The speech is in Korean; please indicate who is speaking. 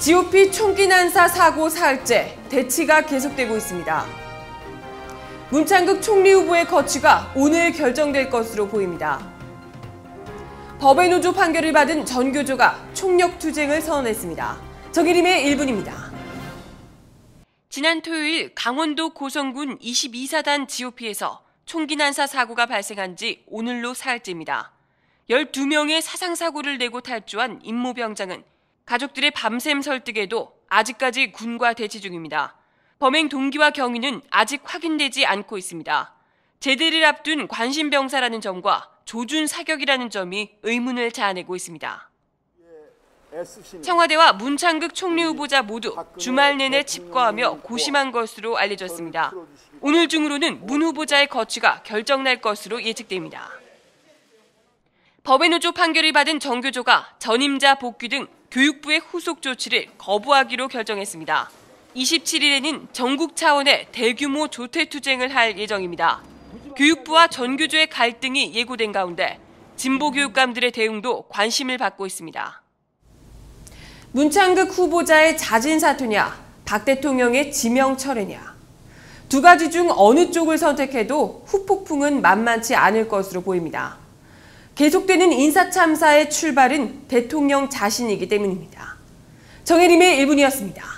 Speaker 1: GOP 총기 난사 사고 사흘째 대치가 계속되고 있습니다. 문창극 총리 후보의 거취가 오늘 결정될 것으로 보입니다. 법의 노조 판결을 받은 전 교조가 총력 투쟁을 선언했습니다. 정일림의 1분입니다. 지난 토요일 강원도 고성군 22사단 GOP에서 총기 난사 사고가 발생한 지 오늘로 사흘째입니다. 12명의 사상사고를 내고 탈주한 임모 병장은 가족들의 밤샘 설득에도 아직까지 군과 대치 중입니다. 범행 동기와 경위는 아직 확인되지 않고 있습니다. 제대를 앞둔 관심병사라는 점과 조준 사격이라는 점이 의문을 자아내고 있습니다. 청와대와 문창극 총리 후보자 모두 주말 내내 집거하며 고심한 것으로 알려졌습니다. 오늘 중으로는 문 후보자의 거취가 결정날 것으로 예측됩니다. 법의 노조 판결을 받은 정교조가 전임자 복귀 등 교육부의 후속 조치를 거부하기로 결정했습니다. 27일에는 전국 차원의 대규모 조퇴투쟁을 할 예정입니다. 교육부와 전교조의 갈등이 예고된 가운데 진보 교육감들의 대응도 관심을 받고 있습니다. 문창극 후보자의 자진 사퇴냐, 박 대통령의 지명 철회냐. 두 가지 중 어느 쪽을 선택해도 후폭풍은 만만치 않을 것으로 보입니다. 계속되는 인사참사의 출발은 대통령 자신이기 때문입니다. 정혜림의 1분이었습니다.